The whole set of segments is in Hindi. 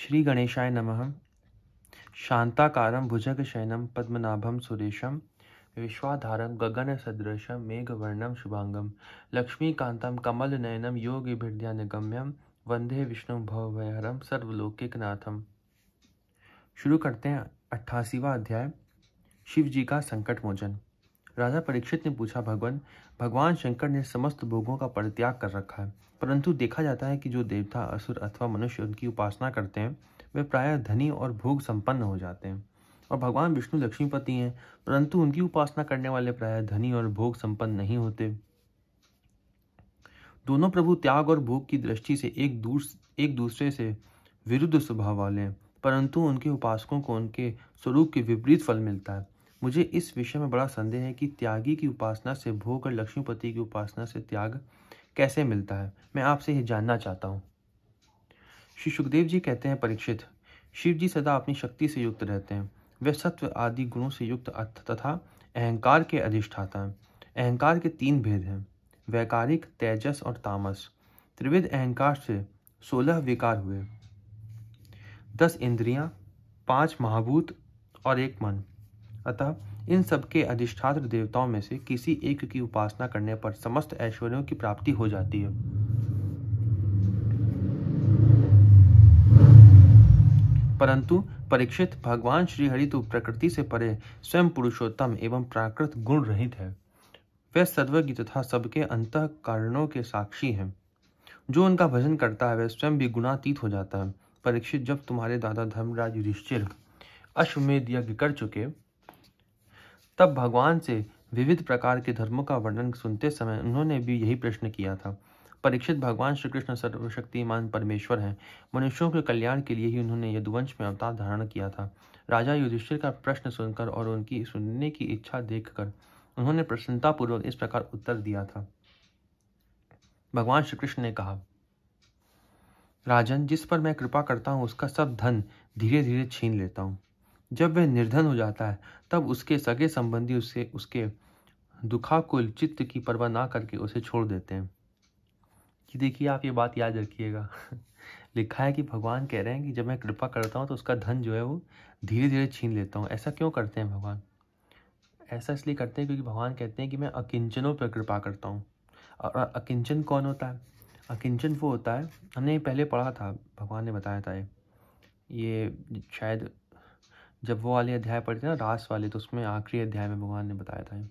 श्री गणेशाय नमः शांताकारं भुजगशयनं पद्मनाभं सुरेशं विश्वाधारं गगनसदृशं मेघवर्णं शुभांगं लक्ष्मीका कमलनयनं योगिभिर्ध्यानगम्यं वंदे विष्णु भवभयहरम सर्वलौकिक शुरू करते हैं अट्ठासीवा अध्याय शिव जी का संकट मोचन राजा परीक्षित ने पूछा भगवान भगवान शंकर ने समस्त भोगों का परित्याग कर रखा है परंतु देखा जाता है कि जो देवता असुर अथवा मनुष्य उनकी उपासना करते हैं वे प्रायः धनी और भोग संपन्न हो जाते हैं और भगवान विष्णु लक्ष्मीपति हैं परंतु उनकी उपासना करने वाले प्रायः धनी और भोग संपन्न नहीं होते दोनों प्रभु त्याग और भोग की दृष्टि से एक दूस, एक दूसरे से विरुद्ध स्वभाव वाले हैं परंतु उनके उपासकों को उनके स्वरूप के विपरीत फल मिलता है मुझे इस विषय में बड़ा संदेह है कि त्यागी की उपासना से भोग और लक्ष्मीपति की उपासना से त्याग कैसे मिलता है मैं आपसे यह जानना चाहता हूँ श्री सुखदेव जी कहते हैं परीक्षित शिव जी सदा अपनी शक्ति से युक्त रहते हैं वे सत्व आदि गुणों से युक्त तथा अहंकार के अधिष्ठाता हैं अहंकार के तीन भेद हैं वैकारिक तेजस और तामस त्रिविध अहंकार से सोलह विकार हुए दस इंद्रियां, पांच महाभूत और एक मन अतः इन सब के अधिष्ठात्र देवताओं में से किसी एक की उपासना करने पर समस्त ऐश्वर्यों की प्राप्ति हो जाती है परंतु परीक्षित भगवान श्री हरि तो प्रकृति से परे स्वयं पुरुषोत्तम एवं प्राकृत गुण रहित है वह सर्वज्ञ तथा सबके अंत कारणों के साक्षी हैं जो उनका भजन करता है वह स्वयं भी गुणातीत हो जाता है परीक्षित जब तुम्हारे दादा धर्मराज युधिष्ठिर अश्वमेध यज्ञ कर चुके तब भगवान से विविध प्रकार के धर्मों का वर्णन सुनते समय उन्होंने भी यही प्रश्न किया था परीक्षित भगवान श्री कृष्ण सर्वशक्तिमान परमेश्वर हैं मनुष्यों के कल्याण के लिए ही उन्होंने यदुवंश में अवतार धारण किया था राजा युधिष्ठिर का प्रश्न सुनकर और उनकी सुनने की इच्छा देखकर उन्होंने प्रसन्नतापूर्वक इस प्रकार उत्तर दिया था भगवान श्री कृष्ण ने कहा राजन जिस पर मैं कृपा करता हूँ उसका सब धन धीरे धीरे छीन लेता हूँ जब वह निर्धन हो जाता है तब उसके सगे संबंधी उसे उसके दुखाकुल चित्त की परवाह ना करके उसे छोड़ देते हैं कि देखिए आप ये बात याद रखिएगा लिखा है कि भगवान कह रहे हैं कि जब मैं कृपा करता हूँ तो उसका धन जो है वो धीरे धीरे छीन लेता हूँ ऐसा क्यों करते हैं भगवान ऐसा इसलिए करते हैं क्योंकि भगवान कहते हैं कि मैं अकिंचनों पर कृपा करता हूँ और अकिंचन कौन होता है अकिंचन वो होता है हमने पहले पढ़ा था भगवान ने बताया था ये शायद जब वो वाले अध्याय पढ़ते थे ना रास वाले तो उसमें आखिरी अध्याय में भगवान ने बताया था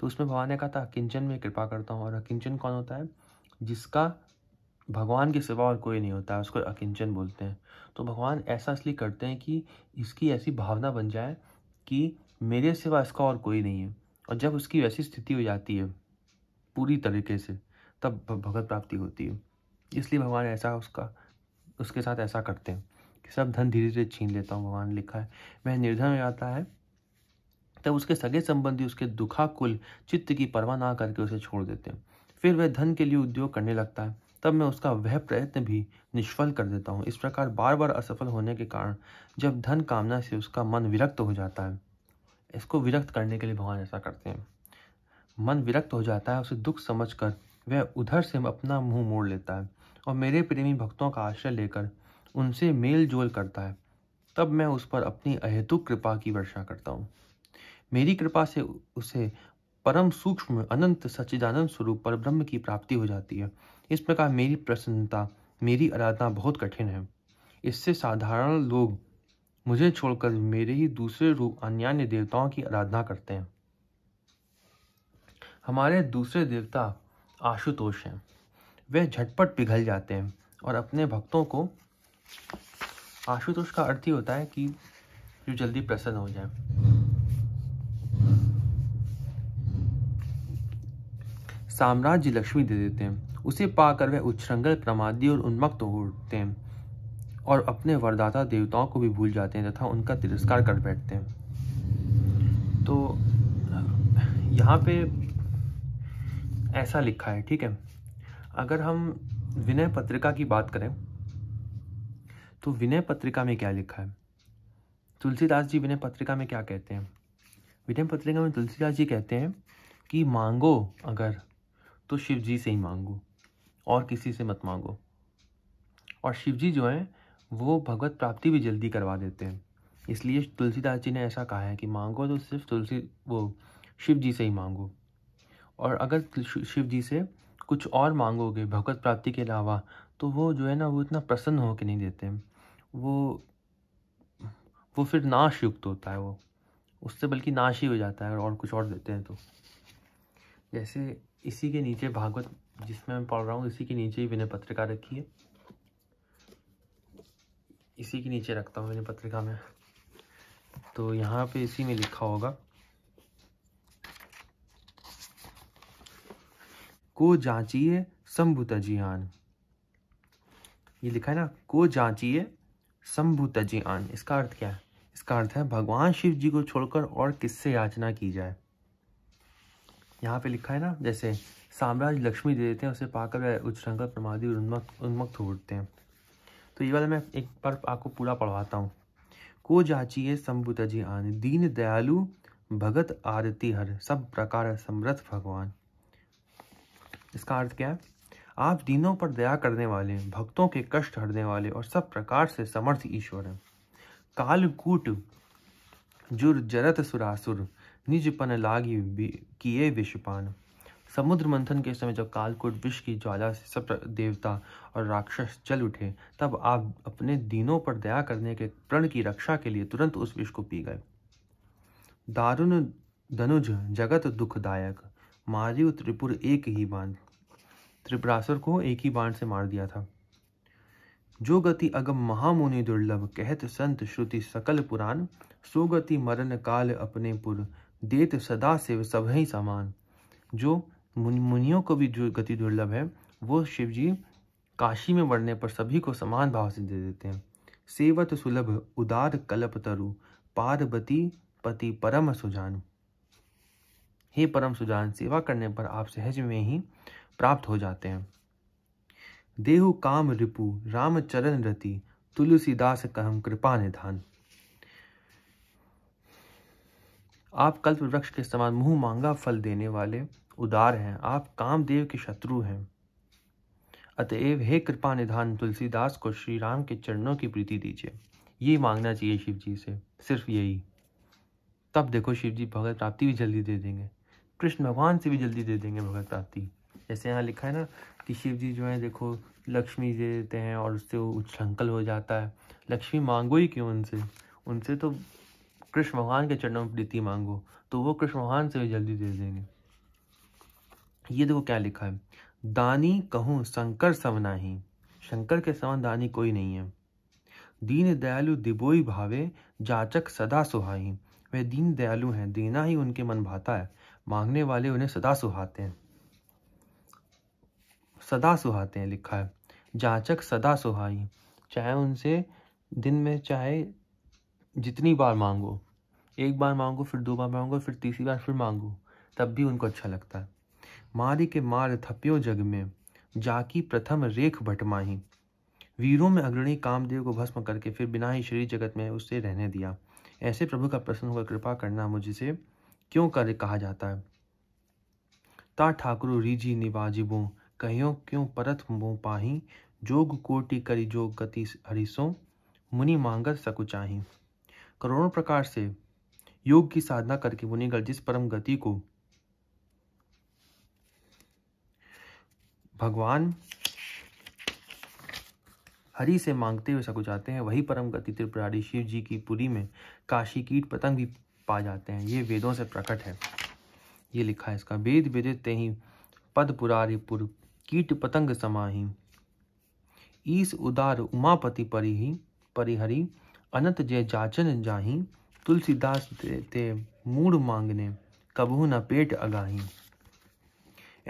तो उसमें भगवान ने कहा था किंचन में कृपा करता हूँ और अकिंचन कौन होता है जिसका भगवान के सिवा और कोई नहीं होता है उसको अकिंचन बोलते हैं तो भगवान ऐसा इसलिए करते हैं कि इसकी ऐसी भावना बन जाए कि मेरे सिवा इसका और कोई नहीं है और जब उसकी वैसी स्थिति हो जाती है पूरी तरीके से तब भगत प्राप्ति होती है इसलिए भगवान ऐसा उसका उसके साथ ऐसा करते हैं सब धन धीरे धीरे छीन लेता हूँ भगवान ने लिखा है वह निर्धन हो जाता है तब उसके सगे संबंधी उसके दुखाकुल चित्त की परवाह ना करके उसे छोड़ देते हैं फिर वह धन के लिए उद्योग करने लगता है तब मैं उसका वह प्रयत्न भी निष्फल कर देता हूँ इस प्रकार बार बार असफल होने के कारण जब धन कामना से उसका मन विरक्त हो जाता है इसको विरक्त करने के लिए भगवान ऐसा करते हैं मन विरक्त हो जाता है उसे दुख समझ कर वह उधर से अपना मुंह मोड़ लेता है और मेरे प्रेमी भक्तों का आश्रय लेकर उनसे मेल जोल करता है तब मैं उस पर अपनी अहेतुक कृपा की वर्षा करता हूँ मेरी कृपा से उसे परम सूक्ष्म अनंत सच्चिदानंद स्वरूप पर ब्रह्म की प्राप्ति हो जाती है इस प्रकार मेरी प्रसन्नता मेरी आराधना बहुत कठिन है इससे साधारण लोग मुझे छोड़कर मेरे ही दूसरे रूप अन्य देवताओं की आराधना करते हैं हमारे दूसरे देवता आशुतोष हैं वे झटपट पिघल जाते हैं और अपने भक्तों को आशुतोष का अर्थ ही होता है कि जो जल्दी प्रसन्न हो जाए साम्राज्य लक्ष्मी दे देते हैं उसे पाकर वह उच्छृंगल प्रमादी और उन्मक्त हो उठते हैं और अपने वरदाता देवताओं को भी भूल जाते हैं तथा उनका तिरस्कार कर बैठते हैं तो यहाँ पे ऐसा लिखा है ठीक है अगर हम विनय पत्रिका की बात करें तो विनय पत्रिका में क्या लिखा है तुलसीदास जी विनय पत्रिका में क्या कहते हैं विनय पत्रिका में तुलसीदास जी कहते हैं कि मांगो अगर तो शिव जी से ही मांगो और किसी से मत मांगो और शिव जी जो हैं वो भगवत प्राप्ति भी जल्दी करवा देते हैं इसलिए तुलसीदास जी ने ऐसा कहा है कि मांगो तो सिर्फ तुलसी वो शिव जी से ही मांगो और अगर शिव जी से कुछ और मांगोगे भगवत प्राप्ति के अलावा तो वो जो है ना वो इतना प्रसन्न हो के नहीं देते हैं वो वो फिर नाश युक्त होता है वो उससे बल्कि नाश ही हो जाता है और कुछ और देते हैं तो जैसे इसी के नीचे भागवत जिसमें मैं पढ़ रहा हूँ इसी के नीचे ही विनय पत्रिका रखी है इसी के नीचे रखता हूँ विनय पत्रिका में तो यहाँ पे इसी में लिखा होगा को जांचिए संभुता जी ये लिखा है ना को जांचिए संभुता जी आन इसका अर्थ क्या है इसका अर्थ है भगवान शिव जी को छोड़कर और किससे याचना की जाए यहाँ पे लिखा है ना जैसे साम्राज्य लक्ष्मी दे देते हैं उसे पाकर उच्छृंखल प्रमादी उन्मक्त उन्मक्त हो उठते हैं तो ये वाला मैं एक बार आपको पूरा पढ़वाता हूँ को जाची है संभुता जी आन दीन दयालु भगत आरती हर सब प्रकार समृद्ध भगवान इसका अर्थ क्या है आप दीनों पर दया करने वाले भक्तों के कष्ट हरने वाले और सब प्रकार से समर्थ ईश्वर हैं कालकूट जुर जरत सुरासुर निजपन लागी किए विषपान समुद्र मंथन के समय जब कालकूट विष की ज्वाला से सब देवता और राक्षस जल उठे तब आप अपने दीनों पर दया करने के प्रण की रक्षा के लिए तुरंत उस विष को पी गए दारुण धनुज जगत दुखदायक मारियु त्रिपुर एक ही बांध त्रिप्रासुर को एक ही बाण से मार दिया था जो गति अगम महामुनि दुर्लभ कहत संत श्रुति सकल पुराण सो गति मरण काल अपने पुर देत सदा से सब ही समान जो मुनियों को भी जो गति दुर्लभ है वो शिवजी काशी में बढ़ने पर सभी को समान भाव से दे देते हैं सेवत सुलभ उदार कल्प तरु पार्वती पति परम सुजान हे परम सुजान सेवा करने पर आप सहज में ही प्राप्त हो जाते हैं देहु काम रिपु रामचरण रति तुलसीदास कहम कृपा निधान आप कल्प वृक्ष के समान मुंह मांगा फल देने वाले उदार हैं आप कामदेव के शत्रु हैं अतएव हे कृपा निधान तुलसीदास को श्री राम के चरणों की प्रीति दीजिए ये मांगना चाहिए शिव जी से सिर्फ यही तब देखो शिव जी भगत प्राप्ति भी जल्दी दे देंगे कृष्ण भगवान से भी जल्दी दे देंगे भगत प्राप्ति जैसे यहाँ लिखा है ना कि शिव जी जो है देखो लक्ष्मी दे देते हैं और उससे वो उच्छृंखल हो जाता है लक्ष्मी मांगो ही क्यों उनसे उनसे तो कृष्ण भगवान के चरणों में प्रीति मांगो तो वो कृष्ण भगवान से भी जल्दी दे देंगे ये देखो क्या लिखा है दानी कहूँ शंकर समनाही शंकर के समान दानी कोई नहीं है दीन दयालु दिबोई भावे जाचक सदा सुहाई वह दीन दयालु हैं देना ही उनके मन भाता है मांगने वाले उन्हें सदा सुहाते हैं सदा सुहाते हैं लिखा है जाचक सदा सुहाई चाहे उनसे दिन में चाहे जितनी बार मांगो एक बार मांगो फिर दो बार मांगो फिर तीसरी बार फिर मांगो तब भी उनको अच्छा लगता है मारी के मार थप्यो जग में जाकी प्रथम रेख भटमाही वीरों में अग्रणी कामदेव को भस्म करके फिर बिना ही शरीर जगत में उससे रहने दिया ऐसे प्रभु का प्रसन्न होकर कृपा करना मुझसे क्यों कर कहा जाता है ता ठाकुर रीजी निवाजिबों कहो क्यों परत मो पाही जोग कोटि करी जोग गति हरिशो मुनि मांगत सकुचाही करोड़ों प्रकार से योग की साधना करके मुनिगढ़ जिस परम गति को भगवान हरि से मांगते हुए सकुचाते हैं वही परम गति त्रिपुरारी शिव जी की पुरी में काशी कीट पतंग भी पा जाते हैं ये वेदों से प्रकट है ये लिखा है इसका वेद वेदित ते ही पद पुरारी पुर कीट पतंग समाही ईस उदार उमापति परिही परिहरी अनंत जय जाचन जाही तुलसीदास ते, ते मूड मांगने कबू न पेट अगाही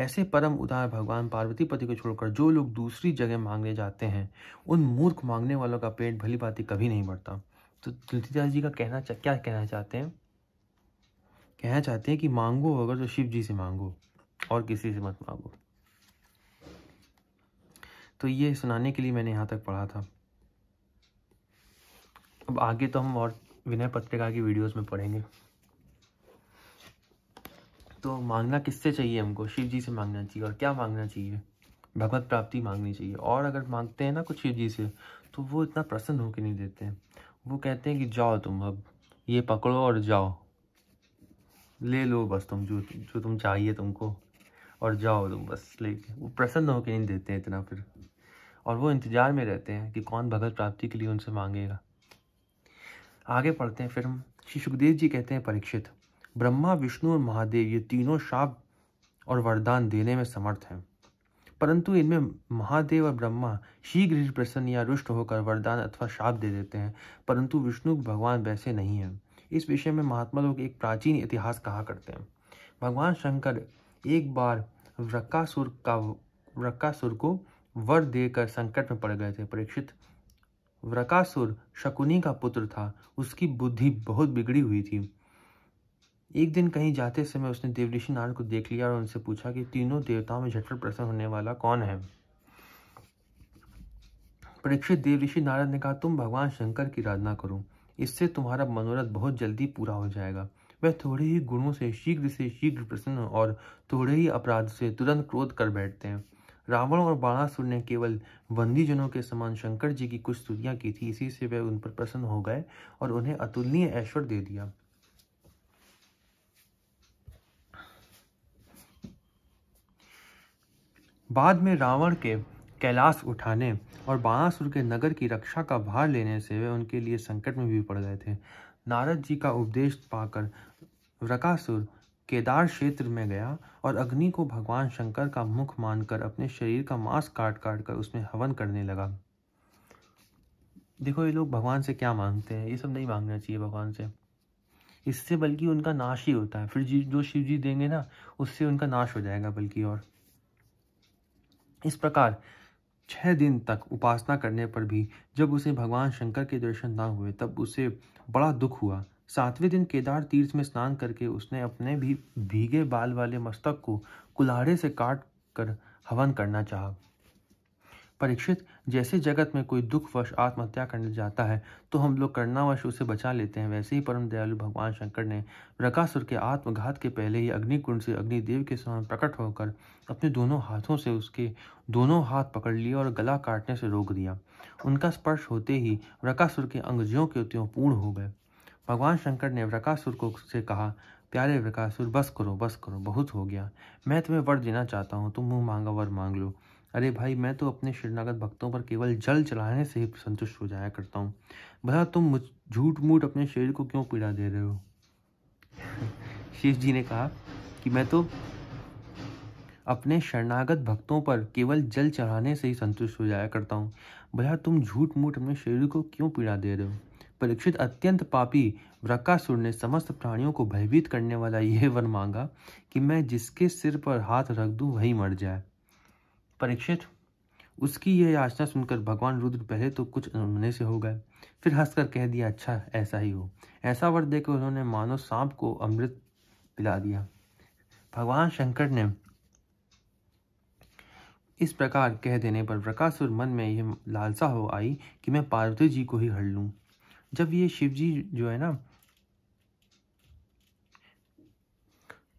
ऐसे परम उदार भगवान पार्वती पति को छोड़कर जो लोग दूसरी जगह मांगने जाते हैं उन मूर्ख मांगने वालों का पेट भली भाती कभी नहीं बढ़ता तो तुलसीदास जी का कहना क्या कहना चाहते हैं कहना चाहते हैं कि मांगो अगर तो शिव जी से मांगो और किसी से मत मांगो तो ये सुनाने के लिए मैंने यहाँ तक पढ़ा था अब आगे तो हम और विनय पत्रिका की वीडियोस में पढ़ेंगे तो मांगना किससे चाहिए हमको शिव जी से मांगना चाहिए और क्या मांगना चाहिए भगवत प्राप्ति मांगनी चाहिए और अगर मांगते हैं ना कुछ शिव जी से तो वो इतना प्रसन्न होकर नहीं देते हैं वो कहते हैं कि जाओ तुम अब ये पकड़ो और जाओ ले लो बस तुम जो जो तुम चाहिए तुमको और जाओ तुम बस लेके वो प्रसन्न होकर नहीं देते इतना फिर और वो इंतज़ार में रहते हैं कि कौन भगत प्राप्ति के लिए उनसे मांगेगा आगे पढ़ते हैं फिर हम श्री सुखदेव जी कहते हैं परीक्षित ब्रह्मा विष्णु और महादेव ये तीनों शाप और वरदान देने में समर्थ हैं परंतु इनमें महादेव और ब्रह्मा शीघ्र ही प्रसन्न या रुष्ट होकर वरदान अथवा शाप दे देते हैं परंतु विष्णु भगवान वैसे नहीं हैं इस विषय में महात्मा लोग एक प्राचीन इतिहास कहा करते हैं भगवान शंकर एक बार वृक्कासुर का वृक्कासुर को वर देकर संकट में पड़ गए थे परीक्षित व्रकासुर शकुनी का पुत्र था उसकी बुद्धि बहुत बिगड़ी हुई थी एक दिन कहीं जाते समय उसने देवऋषि नारायण को देख लिया और उनसे पूछा कि तीनों देवताओं में झटपट प्रसन्न होने वाला कौन है परीक्षित देवऋषि नारायण ने कहा तुम भगवान शंकर की आराधना करो इससे तुम्हारा मनोरथ बहुत जल्दी पूरा हो जाएगा वह थोड़े ही गुणों से शीघ्र से शीघ्र प्रसन्न और थोड़े ही अपराध से तुरंत क्रोध कर बैठते हैं रावण और बाणासुर ने केवल बंदीजनों के समान शंकर जी की कुछ स्तुतियां की थी इसी से वे उन पर प्रसन्न हो गए और उन्हें अतुलनीय ऐश्वर्य दे दिया बाद में रावण के कैलाश उठाने और बाणासुर के नगर की रक्षा का भार लेने से वे उनके लिए संकट में भी पड़ गए थे नारद जी का उपदेश पाकर व्रकासुर केदार क्षेत्र में गया और अग्नि को भगवान शंकर का मुख मानकर अपने शरीर का मांस काट काट कर उसमें हवन करने लगा देखो ये लोग भगवान से क्या मांगते हैं ये सब नहीं मांगना चाहिए भगवान से इससे बल्कि उनका नाश ही होता है फिर जी जो शिव जी देंगे ना उससे उनका नाश हो जाएगा बल्कि और इस प्रकार छः दिन तक उपासना करने पर भी जब उसे भगवान शंकर के दर्शन ना हुए तब उसे बड़ा दुख हुआ सातवें दिन केदार तीर्थ में स्नान करके उसने अपने भी भीगे बाल वाले मस्तक को कुल्हाड़े से काट कर हवन करना चाहा परीक्षित जैसे जगत में कोई दुखवश आत्महत्या करने जाता है तो हम लोग करनावश उसे बचा लेते हैं वैसे ही परम दयालु भगवान शंकर ने रकासुर के आत्मघात के पहले ही अग्निकुंड से अग्निदेव के समान प्रकट होकर अपने दोनों हाथों से उसके दोनों हाथ पकड़ लिए और गला काटने से रोक दिया उनका स्पर्श होते ही रकासुर के अंगजियों के त्यों पूर्ण हो गए भगवान शंकर ने वृकासुर को से कहा प्यारे वृकासुर बस करो बस करो बहुत हो गया मैं तुम्हें वर देना चाहता हूँ तुम मुँह मांगा वर मांग लो अरे भाई मैं तो अपने शरणागत भक्तों पर केवल जल चलाने से ही संतुष्ट हो जाया करता हूँ भला तुम झूठ मूठ अपने शरीर को क्यों पीड़ा दे रहे हो शिव जी ने कहा कि मैं तो अपने शरणागत भक्तों पर केवल जल चढ़ाने से ही संतुष्ट हो जाया करता हूँ भला तुम झूठ मूठ अपने शरीर को क्यों पीड़ा दे रहे हो परीक्षित अत्यंत पापी व्रकासुर ने समस्त प्राणियों को भयभीत करने वाला यह वर मांगा कि मैं जिसके सिर पर हाथ रख दूं वही मर जाए परीक्षित उसकी यह याचना सुनकर भगवान रुद्र पहले तो कुछ अनुमने से हो गए फिर हंसकर कह दिया अच्छा ऐसा ही हो ऐसा वर देकर उन्होंने मानो सांप को अमृत पिला दिया भगवान शंकर ने इस प्रकार कह देने पर प्रकाशुर मन में यह लालसा हो आई कि मैं पार्वती जी को ही हर लूं जब ये शिवजी जो है ना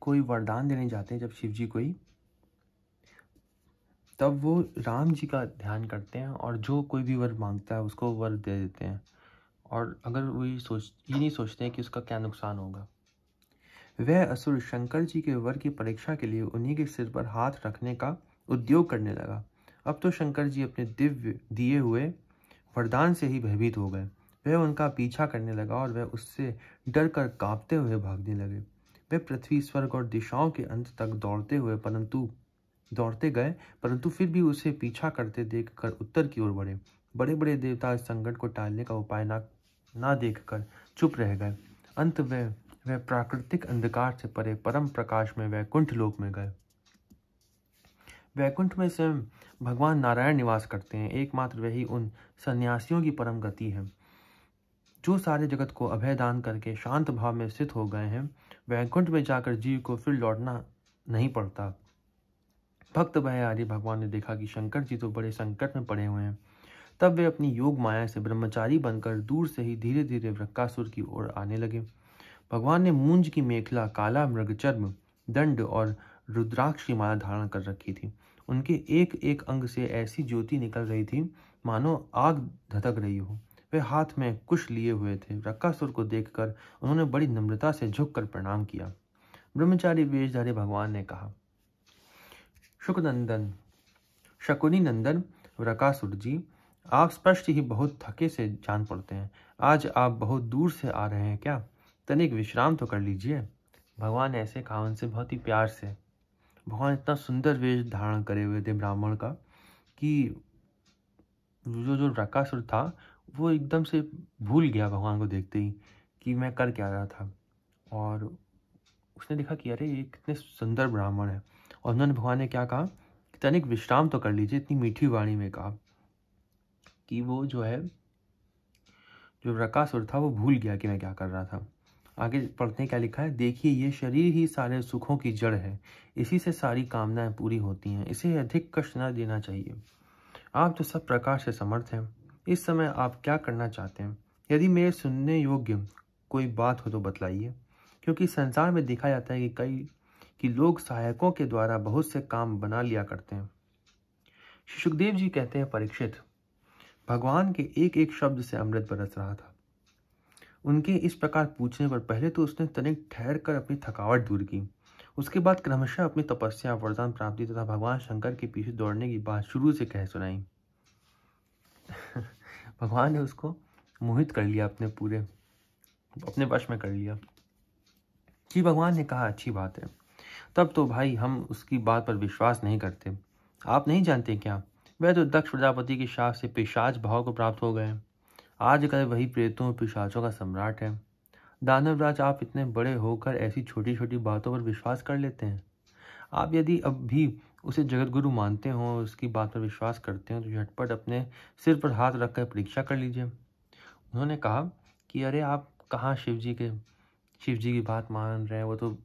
कोई वरदान देने जाते हैं जब शिव जी कोई तब वो राम जी का ध्यान करते हैं और जो कोई भी वर मांगता है उसको वर दे देते हैं और अगर वो ये सोच ये नहीं सोचते हैं कि उसका क्या नुकसान होगा वह असुर शंकर जी के वर की परीक्षा के लिए उन्हीं के सिर पर हाथ रखने का उद्योग करने लगा अब तो शंकर जी अपने दिव्य दिए हुए वरदान से ही भयभीत हो गए वह उनका पीछा करने लगा और वह उससे डर कर कांपते हुए भागने लगे वे पृथ्वी स्वर्ग और दिशाओं के अंत तक दौड़ते हुए परंतु दौड़ते गए परंतु फिर भी उसे पीछा करते देख कर उत्तर की ओर बढ़े बड़े बड़े देवता इस संकट को टालने का उपाय ना ना देख कर चुप रह गए अंत वह वह प्राकृतिक अंधकार से परे परम प्रकाश में वैकुंठ लोक में गए वैकुंठ में स्वयं भगवान नारायण निवास करते हैं एकमात्र वही उन सन्यासियों की परम गति है जो सारे जगत को अभय दान करके शांत भाव में स्थित हो गए हैं वैकुंठ में जाकर जीव को फिर लौटना नहीं पड़ता भक्त भय आदि भगवान ने देखा कि शंकर जी तो बड़े संकट में पड़े हुए हैं तब वे अपनी योग माया से ब्रह्मचारी बनकर दूर से ही धीरे धीरे वृक्कासुर की ओर आने लगे भगवान ने मूंज की मेखला काला मृगचर्म दंड और रुद्राक्ष की माला धारण कर रखी थी उनके एक एक अंग से ऐसी ज्योति निकल रही थी मानो आग धधक रही हो वे हाथ में कुश लिए हुए थे रक्कासुर को देखकर उन्होंने बड़ी नम्रता से झुककर प्रणाम किया ब्रह्मचारी वेशधारी भगवान ने कहा शुकनंदन शकुनी नंदन रकासुर जी आप स्पष्ट ही बहुत थके से जान पड़ते हैं आज आप बहुत दूर से आ रहे हैं क्या तनिक विश्राम तो कर लीजिए भगवान ऐसे कहा उनसे बहुत ही प्यार से भगवान इतना सुंदर वेश धारण करे हुए थे ब्राह्मण का कि जो जो रकासुर था वो एकदम से भूल गया भगवान को देखते ही कि मैं कर क्या रहा था और उसने देखा कि अरे ये कितने सुंदर ब्राह्मण है और उन्होंने भगवान ने क्या कहा कि तनिक विश्राम तो कर लीजिए इतनी मीठी वाणी में कहा कि वो जो है जो रकासुर था वो भूल गया कि मैं क्या कर रहा था आगे पढ़ते क्या लिखा है देखिए ये शरीर ही सारे सुखों की जड़ है इसी से सारी कामनाएं पूरी होती हैं इसे अधिक कष्ट न देना चाहिए आप तो सब प्रकार से समर्थ हैं इस समय आप क्या करना चाहते हैं यदि मेरे सुनने योग्य कोई बात हो तो बतलाइए क्योंकि संसार में देखा जाता है कि कई कि लोग सहायकों के द्वारा बहुत से काम बना लिया करते हैं सुखदेव जी कहते हैं परीक्षित भगवान के एक एक शब्द से अमृत बरस रहा था उनके इस प्रकार पूछने पर पहले तो उसने तनिक ठहर कर अपनी थकावट दूर की उसके बाद क्रमशः अपनी तपस्या वरदान प्राप्ति तथा भगवान शंकर के पीछे दौड़ने की बात शुरू से कह सुनाई भगवान ने उसको मोहित कर लिया अपने पूरे अपने वश में कर लिया कि भगवान ने कहा अच्छी बात है तब तो भाई हम उसकी बात पर विश्वास नहीं करते आप नहीं जानते क्या वह तो दक्ष प्रजापति के शाप से पिशाच भाव को प्राप्त हो गए आजकल वही प्रेतों और पिशाचों का सम्राट है दानवराज आप इतने बड़े होकर ऐसी छोटी छोटी बातों पर विश्वास कर लेते हैं आप यदि अब भी उसे जगत गुरु मानते हों उसकी बात पर विश्वास करते हों तो झटपट अपने सिर पर हाथ रख कर परीक्षा कर लीजिए उन्होंने कहा कि अरे आप कहाँ शिव जी के शिव जी की बात मान रहे हैं वो तो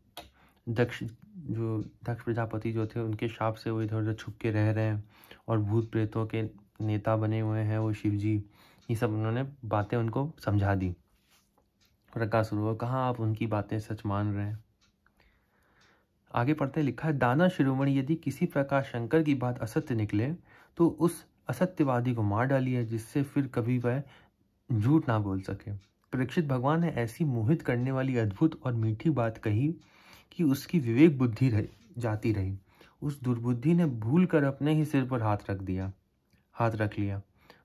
दक्ष जो दक्ष प्रजापति जो थे उनके शाप से वो इधर उधर छुप के रह रहे हैं और भूत प्रेतों के नेता बने हुए हैं वो शिव जी ये सब उन्होंने बातें उनको समझा दी प्रकाश रो कहाँ आप उनकी बातें सच मान रहे हैं आगे पढ़ते हैं लिखा है दाना शिरोमणि यदि किसी प्रकार शंकर की बात असत्य निकले तो उस असत्यवादी को मार डालिए जिससे फिर कभी वह झूठ ना बोल सके परीक्षित भगवान ने ऐसी मोहित करने वाली अद्भुत और मीठी बात कही कि उसकी विवेक बुद्धि रह, जाती रही उस दुर्बुद्धि ने भूल कर अपने ही सिर पर हाथ रख दिया हाथ रख लिया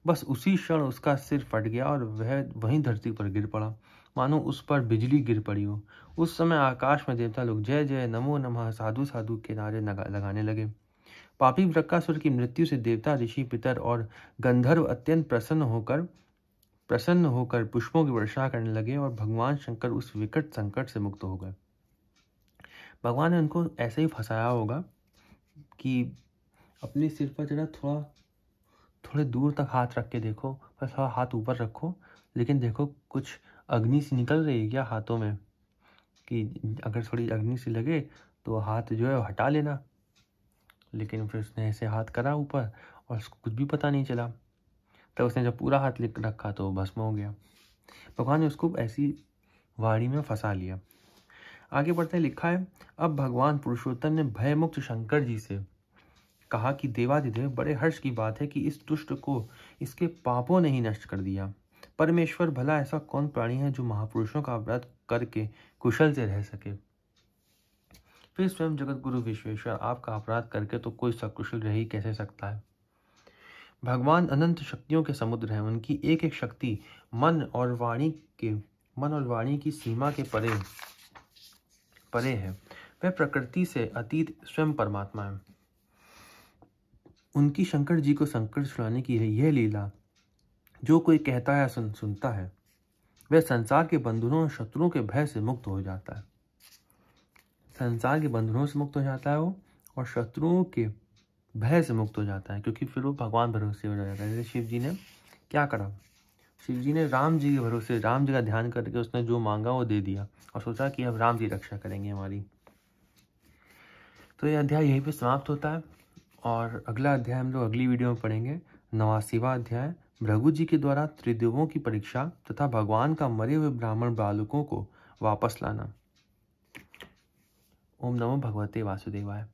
बस उसी क्षण उसका सिर फट गया और वह वहीं धरती पर गिर पड़ा मानो उस पर बिजली गिर पड़ी हो उस समय आकाश में देवता लोग जय जय नमो नमः साधु साधु के नारे लगाने लगे पापी वृक्कासुर की मृत्यु से देवता ऋषि पितर और गंधर्व अत्यंत प्रसन्न होकर प्रसन्न होकर पुष्पों की वर्षा करने लगे और भगवान शंकर उस विकट संकट से मुक्त हो गए भगवान ने उनको ऐसे ही फंसाया होगा कि अपने सिर पर जरा थोड़ा थोड़े दूर तक हाथ रख के देखो थोड़ा हाथ ऊपर रखो लेकिन देखो कुछ अग्नि सी निकल रही है क्या हाथों में कि अगर थोड़ी अग्नि सी लगे तो हाथ जो है हटा लेना लेकिन फिर उसने ऐसे हाथ करा ऊपर और उसको कुछ भी पता नहीं चला तब उसने जब पूरा हाथ लिख रखा तो भस्म हो गया भगवान ने उसको ऐसी वाड़ी में फंसा लिया आगे बढ़ते हैं लिखा है अब भगवान पुरुषोत्तम ने भयमुक्त शंकर जी से कहा कि देवादिदेव बड़े हर्ष की बात है कि इस दुष्ट को इसके पापों ने ही नष्ट कर दिया परमेश्वर भला ऐसा कौन प्राणी है जो महापुरुषों का अपराध करके कुशल से रह सके फिर स्वयं जगत गुरु विश्वेश्वर आपका अपराध करके तो कोई सकुशल रह ही कैसे सकता है भगवान अनंत शक्तियों के समुद्र हैं उनकी एक एक शक्ति मन और वाणी के मन और वाणी की सीमा के परे परे है वह प्रकृति से अतीत स्वयं परमात्मा है उनकी शंकर जी को संकट छुड़ाने की है यह लीला जो कोई कहता है सुन सुनता है वह संसार के बंधनों और शत्रुओं के भय से मुक्त हो जाता है संसार के बंधनों से मुक्त हो जाता है वो और शत्रुओं के भय से मुक्त हो जाता है क्योंकि फिर वो भगवान भरोसे हो जाता है जैसे शिव जी ने क्या करा शिव जी ने राम जी के भरोसे राम जी का ध्यान करके उसने जो मांगा वो दे दिया और सोचा कि अब राम जी रक्षा करेंगे हमारी तो ये अध्याय यहीं पर समाप्त होता है और अगला अध्याय हम लोग अगली वीडियो में पढ़ेंगे नवासीवा अध्याय भृगु जी के द्वारा त्रिदेवों की परीक्षा तथा भगवान का मरे हुए ब्राह्मण बालकों को वापस लाना ओम नमो भगवते वासुदेवाय